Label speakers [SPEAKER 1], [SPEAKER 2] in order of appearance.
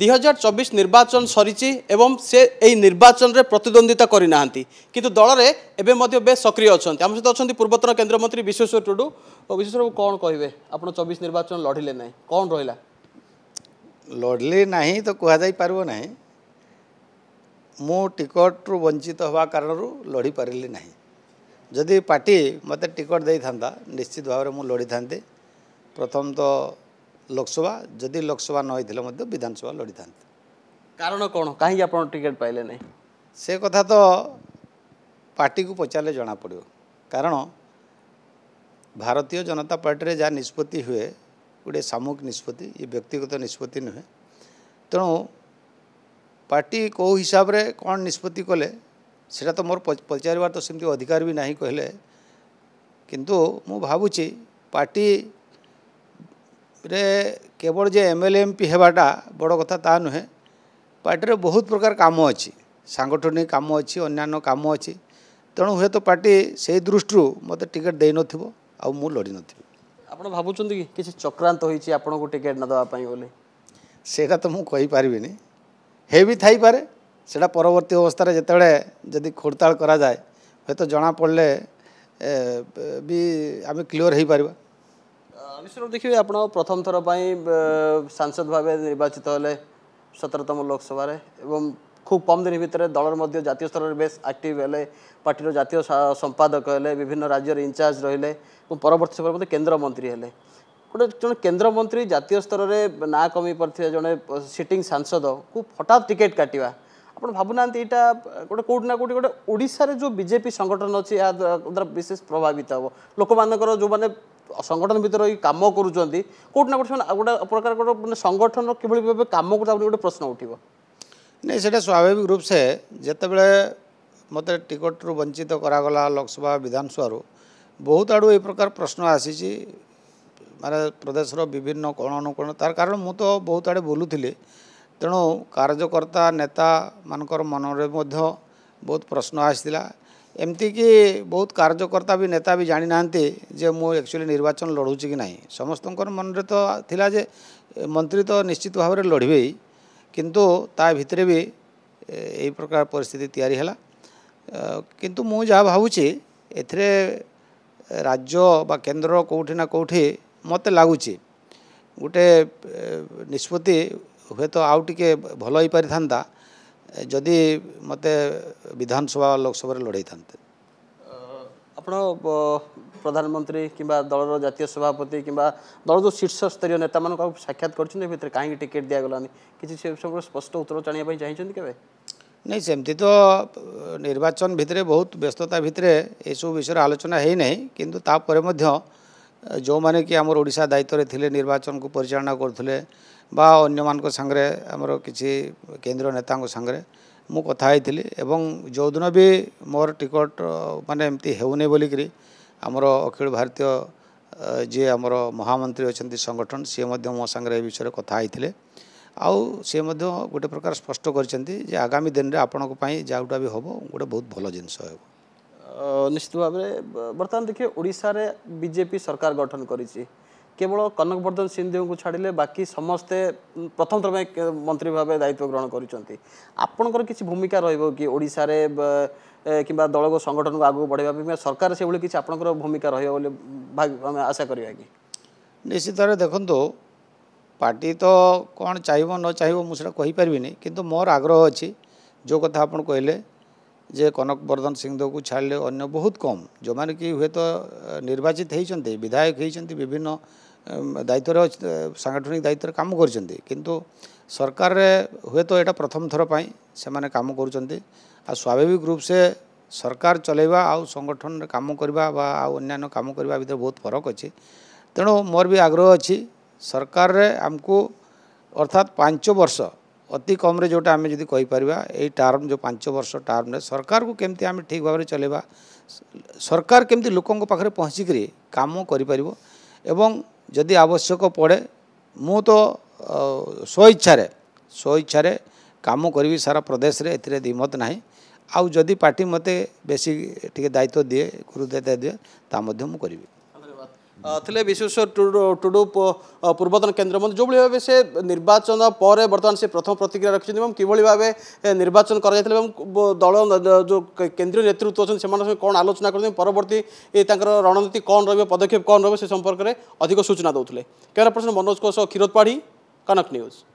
[SPEAKER 1] ଦୁଇହଜାର ଚବିଶ ନିର୍ବାଚନ ସରିଛି ଏବଂ ସେ ଏହି ନିର୍ବାଚନରେ ପ୍ରତିଦ୍ୱନ୍ଦ୍ୱିତା କରିନାହାନ୍ତି କିନ୍ତୁ ଦଳରେ ଏବେ ମଧ୍ୟ ବେଶ ସକ୍ରିୟ ଅଛନ୍ତି ଆମ ସହିତ ଅଛନ୍ତି ପୂର୍ବତନ କେନ୍ଦ୍ରମନ୍ତ୍ରୀ ବିଶ୍ୱେଶ୍ୱର ଟୁଡ଼ୁ ଓ ବିଶ୍ୱେଶ୍ୱରବାବୁ କ'ଣ କହିବେ ଆପଣ ଚବିଶ ନିର୍ବାଚନ ଲଢ଼ିଲେ ନାହିଁ କ'ଣ ରହିଲା
[SPEAKER 2] ଲଢ଼ିଲେ ନାହିଁ ତ କୁହାଯାଇପାରିବ ନାହିଁ ମୁଁ ଟିକେଟରୁ
[SPEAKER 1] ବଞ୍ଚିତ ହେବା କାରଣରୁ
[SPEAKER 2] ଲଢ଼ି ପାରିଲି ନାହିଁ ଯଦି ପାର୍ଟି ମୋତେ ଟିକେଟ୍ ଦେଇଥାନ୍ତା ନିଶ୍ଚିତ ଭାବରେ ମୁଁ ଲଢ଼ିଥାନ୍ତି ପ୍ରଥମତଃ ଲୋକସଭା ଯଦି ଲୋକସଭା ନ ହେଇଥିଲେ ମଧ୍ୟ ବିଧାନସଭା ଲଢ଼ିଥାନ୍ତି
[SPEAKER 1] କାରଣ କ'ଣ କାହିଁକି ଆପଣ ଟିକେଟ୍ ପାଇଲେ ନାହିଁ
[SPEAKER 2] ସେ କଥା ତ ପାର୍ଟିକୁ ପଚାରିଲେ ଜଣାପଡ଼ିବ କାରଣ ଭାରତୀୟ ଜନତା ପାର୍ଟିରେ ଯାହା ନିଷ୍ପତ୍ତି ହୁଏ ଗୋଟିଏ ସାମୂହିକ ନିଷ୍ପତ୍ତି ଇଏ ବ୍ୟକ୍ତିଗତ ନିଷ୍ପତ୍ତି ନୁହେଁ ତେଣୁ ପାର୍ଟି କେଉଁ ହିସାବରେ କ'ଣ ନିଷ୍ପତ୍ତି କଲେ ସେଇଟା ତ ମୋର ପଚାରିବାର ତ ସେମିତି ଅଧିକାର ବି ନାହିଁ କହିଲେ କିନ୍ତୁ ମୁଁ ଭାବୁଛି ପାର୍ଟି ରେ କେବଳ ଯେ ଏମ୍ ଏଲ୍ ଏମ୍ ପି ହେବାଟା ବଡ଼ କଥା ତା ନୁହେଁ ପାର୍ଟିରେ ବହୁତ ପ୍ରକାର କାମ ଅଛି ସାଙ୍ଗଠନିକ କାମ ଅଛି ଅନ୍ୟାନ୍ୟ କାମ ଅଛି ତେଣୁ ହୁଏତ ପାର୍ଟି ସେଇ ଦୃଷ୍ଟିରୁ ମୋତେ ଟିକେଟ୍ ଦେଇନଥିବ ଆଉ ମୁଁ ଲଢ଼ିନଥିବି
[SPEAKER 1] ଆପଣ ଭାବୁଛନ୍ତି କି କିଛି ଚକ୍ରାନ୍ତ ହୋଇଛି ଆପଣଙ୍କୁ ଟିକେଟ୍ ନ ଦେବା ପାଇଁ ବୋଲି
[SPEAKER 2] ସେଇଟା ତ ମୁଁ କହିପାରିବିନି ହେ ବି ଥାଇପାରେ ସେଇଟା ପରବର୍ତ୍ତୀ ଅବସ୍ଥାରେ ଯେତେବେଳେ ଯଦି ଖୋଡ଼ତାଳ କରାଯାଏ ହୁଏତ ଜଣାପଡ଼ିଲେ ବି ଆମେ କ୍ଲିଅର୍ ହୋଇପାରିବା
[SPEAKER 1] ନିଶ୍ଚିତ ଦେଖିବେ ଆପଣ ପ୍ରଥମ ଥର ପାଇଁ ସାଂସଦ ଭାବେ ନିର୍ବାଚିତ ହେଲେ ସତରତମ ଲୋକସଭାରେ ଏବଂ খুব কম দিন ভিতরে দলের মধ্যে জাতীয় স্তরের বেশ আক্টিভ হলে পার্টির জাতীয় সম্পাদক হলে বিভিন্ন রাজ্যের ইনচার্জ রহলে এবং পরবর্তী সময় মধ্যে কেন্দ্রমন্ত্রী হলে গোটে জন কেন্দ্রমন্ত্রী জাতীয় স্তরের না কমি পারি জন সিটিং সাংসদ কু হঠাৎ টিকেট কাটিবা আপনার ভাবু না এটা গোটে কোটি না কোটি গোটে ওড়শার যে বিজেপি সংগঠন অ্যাদ্বারা বিশেষ প্রভাবিত হব লোক যে ସଂଗଠନ ଭିତରେ ରହି କାମ କରୁଛନ୍ତି କେଉଁଠି ନା କେଉଁଠି ସେମାନେ ଗୋଟେ ପ୍ରକାର ଗୋଟେ ମାନେ ସଂଗଠନର କିଭଳି ଭାବେ କାମ କରୁ ତା'ପରେ ଗୋଟେ ପ୍ରଶ୍ନ ଉଠିବ ନାଇଁ ସେଇଟା ସ୍ୱାଭାବିକ ରୂପ ସେ ଯେତେବେଳେ ମୋତେ
[SPEAKER 2] ଟିକେଟରୁ ବଞ୍ଚିତ କରାଗଲା ଲୋକସଭା ବିଧାନସଭାରୁ ବହୁତ ଆଡ଼ୁ ଏ ପ୍ରକାର ପ୍ରଶ୍ନ ଆସିଛି ମାନେ ପ୍ରଦେଶର ବିଭିନ୍ନ କୋଣ ଅନୁକୋଣ ତାର କାରଣ ମୁଁ ତ ବହୁତ ଆଡ଼େ ବୁଲୁଥିଲି ତେଣୁ କାର୍ଯ୍ୟକର୍ତ୍ତା ନେତାମାନଙ୍କର ମନରେ ମଧ୍ୟ ବହୁତ ପ୍ରଶ୍ନ ଆସିଥିଲା ଏମିତିକି ବହୁତ କାର୍ଯ୍ୟକର୍ତ୍ତା ବି ନେତା ବି ଜାଣିନାହାନ୍ତି ଯେ ମୁଁ ଆକ୍ଚୁଆଲି ନିର୍ବାଚନ ଲଢ଼ୁଛି କି ନାହିଁ ସମସ୍ତଙ୍କର ମନରେ ତ ଥିଲା ଯେ ମନ୍ତ୍ରୀ ତ ନିଶ୍ଚିତ ଭାବରେ ଲଢ଼ିବେ କିନ୍ତୁ ତା ଭିତରେ ବି ଏହି ପ୍ରକାର ପରିସ୍ଥିତି ତିଆରି ହେଲା କିନ୍ତୁ ମୁଁ ଯାହା ଭାବୁଛି ଏଥିରେ ରାଜ୍ୟ ବା କେନ୍ଦ୍ର କେଉଁଠି ନା କେଉଁଠି ମୋତେ ଲାଗୁଛି ଗୋଟେ ନିଷ୍ପତ୍ତି ହୁଏତ ଆଉ ଟିକେ ଭଲ ହେଇପାରିଥାନ୍ତା ଯଦି ମୋତେ ବିଧାନସଭା ଲୋକସଭାରେ ଲଢ଼େଇଥାନ୍ତେ
[SPEAKER 1] ଆପଣ ପ୍ରଧାନମନ୍ତ୍ରୀ କିମ୍ବା ଦଳର ଜାତୀୟ ସଭାପତି କିମ୍ବା ଦଳ ଯେଉଁ ଶୀର୍ଷସ୍ତରୀୟ ନେତାମାନଙ୍କୁ ଆଉ ସାକ୍ଷାତ କରିଛନ୍ତି ଏ ଭିତରେ କାହିଁକି ଟିକେଟ୍ ଦିଆଗଲାନି କିଛି ସେ ସବୁର ସ୍ପଷ୍ଟ ଉତ୍ତର ଜାଣିବା ପାଇଁ ଚାହିଁଛନ୍ତି କେବେ
[SPEAKER 2] ନାଇଁ ସେମିତି ତ ନିର୍ବାଚନ ଭିତରେ ବହୁତ ବ୍ୟସ୍ତତା ଭିତରେ ଏସବୁ ବିଷୟରେ ଆଲୋଚନା ହେଇନାହିଁ କିନ୍ତୁ ତାପରେ ମଧ୍ୟ ଯେଉଁମାନେ କି ଆମର ଓଡ଼ିଶା ଦାୟିତ୍ୱରେ ଥିଲେ ନିର୍ବାଚନକୁ ପରିଚାଳନା କରୁଥିଲେ ବା ଅନ୍ୟମାନଙ୍କ ସାଙ୍ଗରେ ଆମର କିଛି କେନ୍ଦ୍ର ନେତାଙ୍କ ସାଙ୍ଗରେ ମୁଁ କଥା ହେଇଥିଲି ଏବଂ ଯେଉଁଦିନ ବି ମୋର ଟିକେଟ୍ ମାନେ ଏମିତି ହେଉନି ବୋଲିକିରି ଆମର ଅଖିଳ ଭାରତୀୟ ଯିଏ ଆମର ମହାମନ୍ତ୍ରୀ ଅଛନ୍ତି ସଂଗଠନ ସିଏ ମଧ୍ୟ ମୋ ସାଙ୍ଗରେ ଏ ବିଷୟରେ କଥା ହେଇଥିଲେ ଆଉ ସିଏ ମଧ୍ୟ ଗୋଟେ ପ୍ରକାର ସ୍ପଷ୍ଟ କରିଛନ୍ତି ଯେ ଆଗାମୀ ଦିନରେ ଆପଣଙ୍କ ପାଇଁ ଯାହା ବି ହେବ ଗୋଟେ ବହୁତ ଭଲ ଜିନିଷ
[SPEAKER 1] ହେବ ନିଶ୍ଚିତ ଭାବରେ ବର୍ତ୍ତମାନ ଦେଖିବେ ଓଡ଼ିଶାରେ ବିଜେପି ସରକାର ଗଠନ କରିଛି କେବଳ କନକବର୍ଦ୍ଧନ ସିନ୍ଧେଙ୍କୁ ଛାଡ଼ିଲେ ବାକି ସମସ୍ତେ ପ୍ରଥମଥର ପାଇଁ ମନ୍ତ୍ରୀ ଭାବେ ଦାୟିତ୍ୱ ଗ୍ରହଣ କରିଛନ୍ତି ଆପଣଙ୍କର କିଛି ଭୂମିକା ରହିବ କି ଓଡ଼ିଶାରେ କିମ୍ବା ଦଳକୁ ସଂଗଠନକୁ ଆଗକୁ ବଢ଼ାଇବା ପାଇଁ କିମ୍ବା ସରକାର ସେଭଳି କିଛି ଆପଣଙ୍କର ଭୂମିକା ରହିବ ବୋଲି ଆମେ ଆଶା କରିବା କି
[SPEAKER 2] ନିଶ୍ଚିତରେ ଦେଖନ୍ତୁ ପାର୍ଟି ତ କ'ଣ ଚାହିଁବ ନ ଚାହିଁବ ମୁଁ ସେଟା କହିପାରିବିନି କିନ୍ତୁ ମୋର ଆଗ୍ରହ ଅଛି ଯେଉଁ କଥା ଆପଣ କହିଲେ ଯେ କନକବର୍ଦ୍ଧନ ସିଂଦେଓକୁ ଛାଡ଼ିଲେ ଅନ୍ୟ ବହୁତ କମ୍ ଯେଉଁମାନେ କି ହୁଏତ ନିର୍ବାଚିତ ହୋଇଛନ୍ତି ବିଧାୟକ ହୋଇଛନ୍ତି ବିଭିନ୍ନ ଦାୟିତ୍ୱରେ ସାଂଗଠନିକ ଦାୟିତ୍ୱରେ କାମ କରିଛନ୍ତି କିନ୍ତୁ ସରକାରରେ ହୁଏତ ଏଇଟା ପ୍ରଥମ ଥର ପାଇଁ ସେମାନେ କାମ କରୁଛନ୍ତି ଆଉ ସ୍ୱାଭାବିକ ରୂପ ସେ ସରକାର ଚଲାଇବା ଆଉ ସଂଗଠନରେ କାମ କରିବା ବା ଆଉ ଅନ୍ୟାନ୍ୟ କାମ କରିବା ଭିତରେ ବହୁତ ଫରକ ଅଛି ତେଣୁ ମୋର ବି ଆଗ୍ରହ ଅଛି ସରକାରରେ ଆମକୁ ଅର୍ଥାତ୍ ପାଞ୍ଚ ବର୍ଷ ଅତି କମ୍ରେ ଯେଉଁଟା ଆମେ ଯଦି କହିପାରିବା ଏଇ ଟର୍ମ ଯେଉଁ ପାଞ୍ଚ ବର୍ଷ ଟର୍ମରେ ସରକାରକୁ କେମିତି ଆମେ ଠିକ୍ ଭାବରେ ଚଲେଇବା ସରକାର କେମିତି ଲୋକଙ୍କ ପାଖରେ ପହଞ୍ଚିକରି କାମ କରିପାରିବ ଏବଂ ଯଦି ଆବଶ୍ୟକ ପଡ଼େ ମୁଁ ତ ସ୍ୱଇଚ୍ଛାରେ ସ୍ୱଇଚ୍ଛାରେ କାମ କରିବି ସାରା ପ୍ରଦେଶରେ ଏଥିରେ ଦ୍ୱିମତ ନାହିଁ ଆଉ ଯଦି ପାର୍ଟି ମୋତେ ବେଶୀ ଟିକେ ଦାୟିତ୍ୱ ଦିଏ ଗୁରୁଦାୟିତ୍ୱ ଦିଏ ତା ମଧ୍ୟ ମୁଁ କରିବି
[SPEAKER 1] ଥିଲେ ବିଶ୍ୱେଶ୍ୱର ଟୁଡୁ ଟୁଡୁ ପୂର୍ବତନ କେନ୍ଦ୍ରମନ୍ତ୍ରୀ ଯେଉଁଭଳି ଭାବେ ସେ ନିର୍ବାଚନ ପରେ ବର୍ତ୍ତମାନ ସେ ପ୍ରଥମ ପ୍ରତିକ୍ରିୟା ରଖିଛନ୍ତି ଏବଂ କିଭଳି ଭାବେ ନିର୍ବାଚନ କରାଯାଇଥିଲେ ଏବଂ ଦଳ ଯେଉଁ କେନ୍ଦ୍ରୀୟ ନେତୃତ୍ୱ ଅଛନ୍ତି ସେମାନଙ୍କ ସହ କ'ଣ ଆଲୋଚନା କରୁଛନ୍ତି ପରବର୍ତ୍ତୀ ତାଙ୍କର ରଣନୀତି କ'ଣ ରହିବ ପଦକ୍ଷେପ କ'ଣ ରହିବ ସେ ସମ୍ପର୍କରେ ଅଧିକ ସୂଚନା ଦେଉଥିଲେ କ୍ୟାମେରା ପର୍ସନ ମନୋଜ କୋଷ କ୍ଷୀରୋତ୍ପାଢ଼ୀ କନକ ନ୍ୟୁଜ୍